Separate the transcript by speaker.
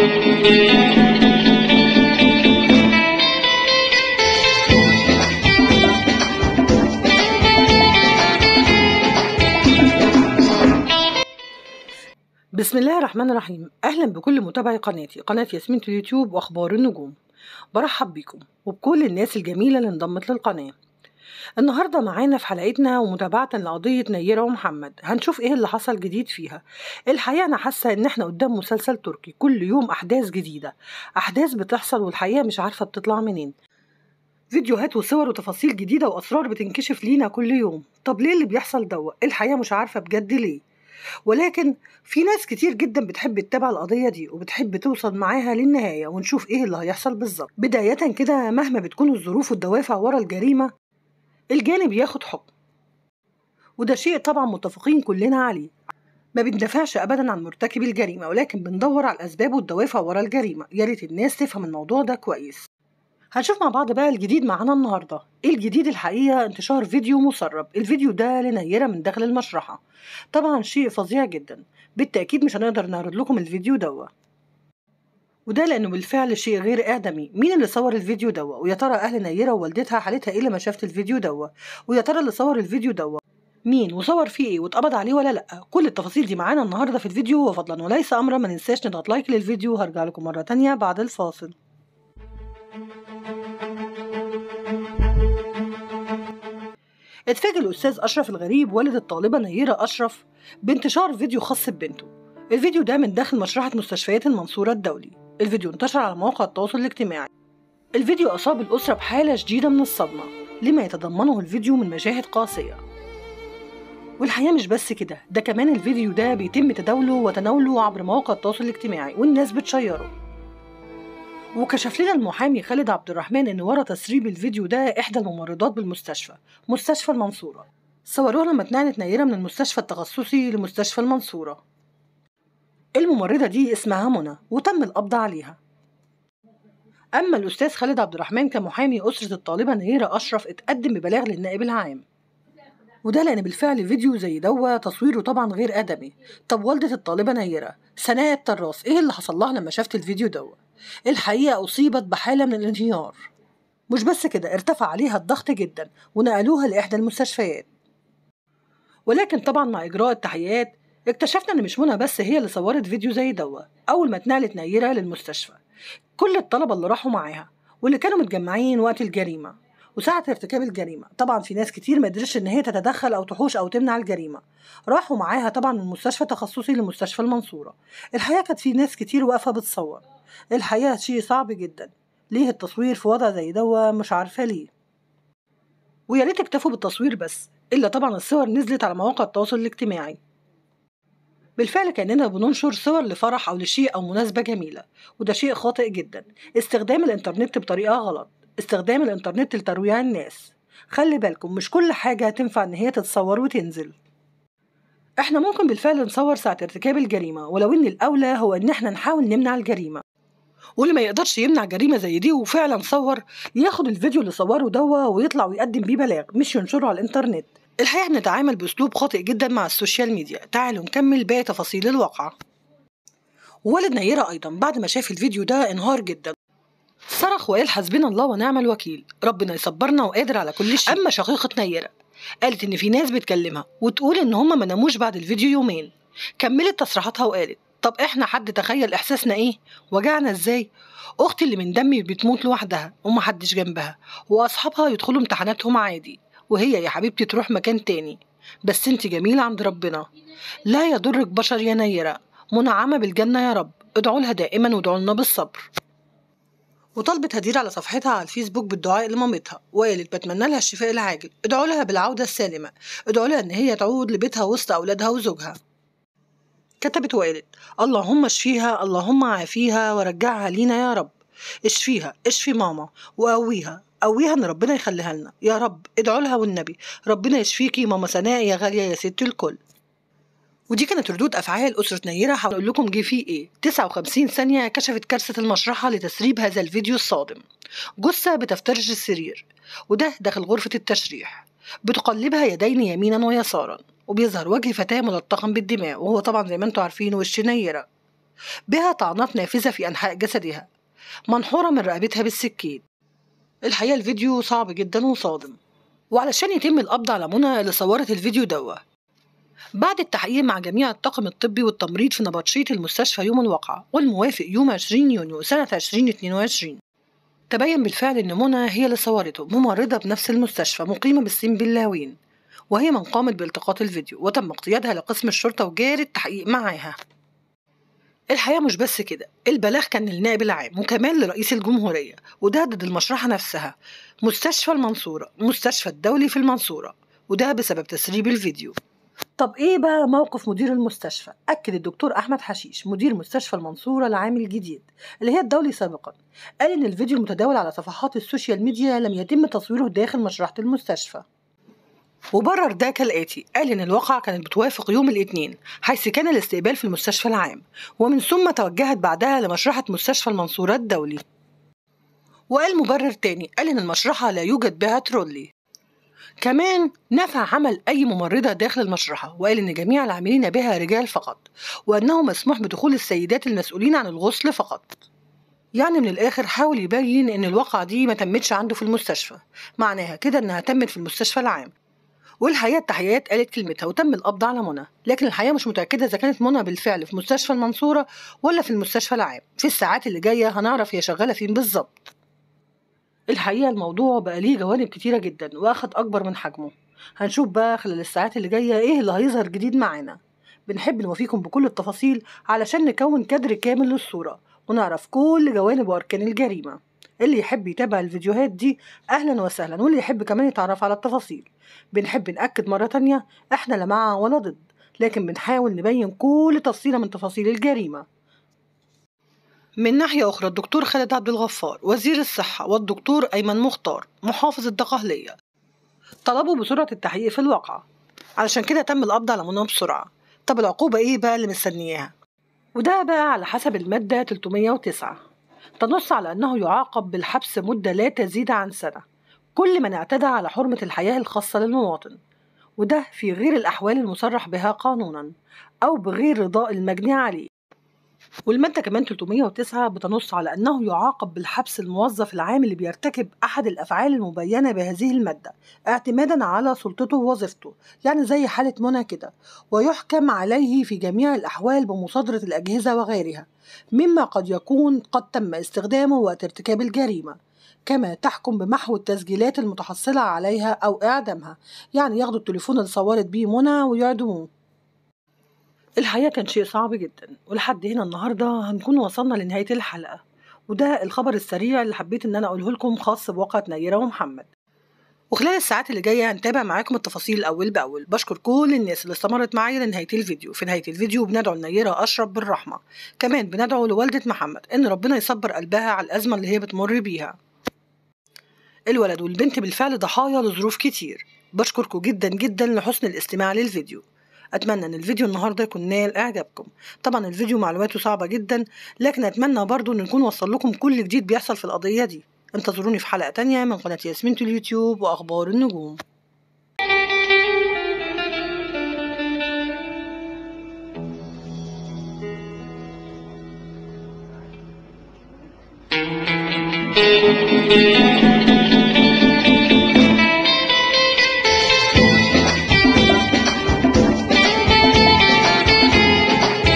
Speaker 1: بسم الله الرحمن الرحيم أهلا بكل متابعي قناتي قناة ياسمين اليوتيوب وأخبار النجوم برحب بكم وبكل الناس الجميلة اللي انضمت للقناة النهاردة معانا في حلقتنا ومتابعة لقضية نيرة ومحمد هنشوف ايه اللي حصل جديد فيها الحقيقة انا حاسة ان احنا قدام مسلسل تركي كل يوم احداث جديدة احداث بتحصل والحقيقة مش عارفة بتطلع منين فيديوهات وصور وتفاصيل جديدة وأسرار بتنكشف لينا كل يوم طب ليه اللي بيحصل دوا الحقيقة مش عارفة بجد ليه ولكن في ناس كتير جدا بتحب تتابع القضية دي وبتحب توصل معاها للنهاية ونشوف ايه اللي هيحصل بالظبط بداية كده مهما بتكون الظروف والدوافع ورا الجريمة الجانب ياخد حكم وده شيء طبعا متفقين كلنا عليه ما بندافعش ابدا عن مرتكب الجريمه ولكن بندور على الاسباب والدوافع ورا الجريمه يا ريت الناس تفهم الموضوع ده كويس هنشوف مع بعض بقى الجديد معانا النهارده ايه الجديد الحقيقه انتشار فيديو مسرب الفيديو ده لنيره من داخل المشرحه طبعا شيء فظيع جدا بالتاكيد مش هنقدر نعرض لكم الفيديو دوت وده لانه بالفعل شيء غير ادمي مين اللي صور الفيديو دوت ويا ترى اهل نيره ووالدتها حالتها ايه لما شافت الفيديو دوت ويا ترى اللي صور الفيديو دوت مين وصور فيه ايه واتقبض عليه ولا لا كل التفاصيل دي معانا النهارده في الفيديو وفضلا وليس امرا ما ننساش نضغط لايك للفيديو وهرجع لكم مره تانية بعد الفاصل اتفاجئ الاستاذ اشرف الغريب والد الطالبه نيره اشرف بانتشار فيديو خاص ببنته الفيديو ده من داخل مشرحة مستشفيات المنصورة الدولي الفيديو انتشر على مواقع التواصل الاجتماعي الفيديو أصاب الأسرة بحالة شديدة من الصدمة لما يتضمنه الفيديو من مشاهد قاسية والحقيقة مش بس كده ده كمان الفيديو ده بيتم تداوله وتناوله عبر مواقع التواصل الاجتماعي والناس بتشيره وكشف لنا المحامي خالد عبد الرحمن ان ورا تسريب الفيديو ده احدى الممرضات بالمستشفى مستشفى المنصوره صوروها لما اتنقلت نيره من المستشفى التخصصي لمستشفى المنصوره الممرضة دي اسمها منى وتم القبض عليها أما الأستاذ خالد عبد الرحمن كمحامي أسرة الطالبة نهيرة أشرف اتقدم ببلاغ للنائب العام وده لأن بالفعل فيديو زي دوة تصويره طبعا غير أدمي طب والدة الطالبة نيرة سناء التراس إيه اللي حصل لها لما شافت الفيديو دوة الحقيقة أصيبت بحالة من الانهيار مش بس كده ارتفع عليها الضغط جدا ونقلوها لإحدى المستشفيات ولكن طبعا مع إجراء التحقيقات اكتشفنا ان مش منى بس هي اللي صورت فيديو زي دوا اول ما اتنقلت نيره للمستشفى كل الطلبه اللي راحوا معاها واللي كانوا متجمعين وقت الجريمه وساعة ارتكاب الجريمة طبعا في ناس كتير ما قدرتش ان هي تتدخل او تحوش او تمنع الجريمة راحوا معاها طبعا من مستشفى تخصصي لمستشفى المنصورة الحقيقة كانت في ناس كتير واقفة بتصور الحقيقة شيء صعب جدا ليه التصوير في وضع زي دوا مش عارفة ليه ويا ريت اكتفوا بالتصوير بس الا طبعا الصور نزلت على مواقع التواصل الاجتماعي بالفعل كأننا بننشر صور لفرح أو لشيء أو مناسبة جميلة وده شيء خاطئ جدا استخدام الإنترنت بطريقة غلط استخدام الإنترنت لترويع الناس خلي بالكم مش كل حاجة تنفع إن هي تتصور وتنزل احنا ممكن بالفعل نصور ساعة ارتكاب الجريمة ولو ان الاولى هو ان احنا نحاول نمنع الجريمة واللي ما يقدرش يمنع جريمة زي دي وفعلا صور ياخد الفيديو اللي صوره دوا ويطلع ويقدم بيه بلاغ مش ينشره على الانترنت الحقيقة بنتعامل بأسلوب خاطئ جدا مع السوشيال ميديا تعالوا نكمل باقي تفاصيل الواقعة ولد نيرة أيضا بعد ما شاف الفيديو ده انهار جدا صرخ وقال حسبنا الله ونعم الوكيل ربنا يصبرنا وقادر على كل شيء أما شقيقة نيرة قالت إن في ناس بتكلمها وتقول إن هما ما ناموش بعد الفيديو يومين كملت تصريحاتها وقالت طب احنا حد تخيل احساسنا ايه وجعنا ازاي اختي اللي من دمي بتموت لوحدها ومحدش جنبها واصحابها يدخلوا امتحاناتهم عادي وهي يا حبيبتي تروح مكان تاني بس انت جميلة عند ربنا لا يضرك بشر يا نيرة منعمة بالجنة يا رب ادعوا لها دائما وادعوا لنا بالصبر وطلبت هدير على صفحتها على الفيسبوك بالدعاء لمامتها وقالت بتمنى لها الشفاء العاجل ادعوا لها بالعودة السالمة ادعوا لها ان هي تعود لبيتها وسط اولادها وزوجها كتبت وقالت اللهم اشفيها اللهم عافيها ورجعها لينا يا رب اشفيها اشفي ماما وقويها قويها ان ربنا يخليها لنا يا رب ادعوا لها والنبي ربنا يشفيكي ماما سناء يا غاليه يا ست الكل ودي كانت ردود افعال اسره نيره هقول لكم جه فيه ايه 59 ثانيه كشفت كارثه المشرحه لتسريب هذا الفيديو الصادم جثه بتفترج السرير وده داخل غرفه التشريح بتقلبها يدين يمينا ويسارا وبيظهر وجه فتاه ملطخا بالدماء وهو طبعا زي ما انتم عارفين وش نيره بها طعنات نافذه في انحاء جسدها منحوره من رقبتها بالسكين الحقيقة الفيديو صعب جدا وصادم وعلشان يتم القبض على منى اللي صورت الفيديو دوا بعد التحقيق مع جميع الطاقم الطبي والتمريض في نبطشية المستشفى يوم الواقعة والموافق يوم 20 يونيو سنة 2022 تبين بالفعل إن منى هي اللي صورته ممرضة بنفس المستشفى مقيمة بالسين باللاوين وهي من قامت بالتقاط الفيديو وتم اقتيادها لقسم الشرطة وجاري التحقيق معاها الحقيقه مش بس كده البلاغ كان للنائب العام وكمان لرئيس الجمهوريه وده ضد المشرحه نفسها مستشفى المنصوره مستشفى الدولي في المنصوره وده بسبب تسريب الفيديو طب ايه بقى موقف مدير المستشفى اكد الدكتور احمد حشيش مدير مستشفى المنصوره العام الجديد اللي هي الدولي سابقا قال ان الفيديو المتداول على صفحات السوشيال ميديا لم يتم تصويره داخل مشرحه المستشفى وبرر ده كالآتي قال إن الواقعة كانت بتوافق يوم الاثنين حيث كان الاستقبال في المستشفى العام ومن ثم توجهت بعدها لمشرحة مستشفى المنصورة الدولي وقال مبرر تاني قال إن المشرحة لا يوجد بها ترولي كمان نفى عمل أي ممرضة داخل المشرحة وقال إن جميع العاملين بها رجال فقط وأنه مسموح بدخول السيدات المسؤولين عن الغسل فقط يعني من الآخر حاول يبين إن الواقعة دي ما تمتش عنده في المستشفى معناها كده إنها تمت في المستشفى العام والحقيقه التحقيقات قالت كلمتها وتم القبض على منى لكن الحقيقه مش متاكده اذا كانت منى بالفعل في مستشفى المنصوره ولا في المستشفى العام في الساعات اللي جايه هنعرف هي شغاله فين بالظبط الحقيقه الموضوع بقى ليه جوانب كتيره جدا واخد اكبر من حجمه هنشوف بقى خلال الساعات اللي جايه ايه اللي هيظهر جديد معانا بنحب نوفيكم بكل التفاصيل علشان نكون كادر كامل للصوره ونعرف كل جوانب واركان الجريمه اللي يحب يتابع الفيديوهات دي أهلا وسهلا واللي يحب كمان يتعرف على التفاصيل بنحب نأكد مرة تانية إحنا لا مع ولا ضد لكن بنحاول نبين كل تفصيلة من تفاصيل الجريمة من ناحية أخرى الدكتور خالد عبد الغفار وزير الصحة والدكتور أيمن مختار محافظ الدقهلية طلبوا بسرعة التحقيق في الواقعة علشان كده تم القبض على منى بسرعة طب العقوبة إيه بقى اللي مستنياها وده بقى على حسب المادة 309 تنص على أنه يعاقب بالحبس مدة لا تزيد عن سنة كل من اعتدى على حرمة الحياة الخاصة للمواطن وده في غير الأحوال المصرح بها قانونا أو بغير رضاء المجني عليه والمادة كمان 309 بتنص على أنه يعاقب بالحبس الموظف العام اللي بيرتكب أحد الأفعال المبينة بهذه المادة اعتمادا على سلطته ووظيفته يعني زي حالة منى كده ويحكم عليه في جميع الأحوال بمصادرة الأجهزة وغيرها مما قد يكون قد تم استخدامه وقت ارتكاب الجريمة كما تحكم بمحو التسجيلات المتحصلة عليها أو إعدامها يعني ياخدوا التليفون اللي صورت بيه منى ويعدموه الحقيقة كان شيء صعب جدا ولحد هنا النهاردة هنكون وصلنا لنهاية الحلقة وده الخبر السريع اللي حبيت ان انا اقوله لكم خاص بواقعة نيرة ومحمد وخلال الساعات اللي جايه هنتابع معاكم التفاصيل اول باول بشكر كل الناس اللي استمرت معايا لنهايه الفيديو في نهايه الفيديو بندعو لنيره اشرف بالرحمه كمان بندعو لوالده محمد ان ربنا يصبر قلبها على الازمه اللي هي بتمر بيها الولد والبنت بالفعل ضحايا لظروف كتير بشكركم جدا جدا لحسن الاستماع للفيديو أتمنى إن الفيديو النهاردة يكون نال إعجابكم طبعا الفيديو معلوماته صعبة جدا لكن أتمنى برضو إن نكون وصل لكم كل جديد بيحصل في القضية دي انتظروني في حلقة تانية من قناة ياسمين اليوتيوب وأخبار النجوم thank you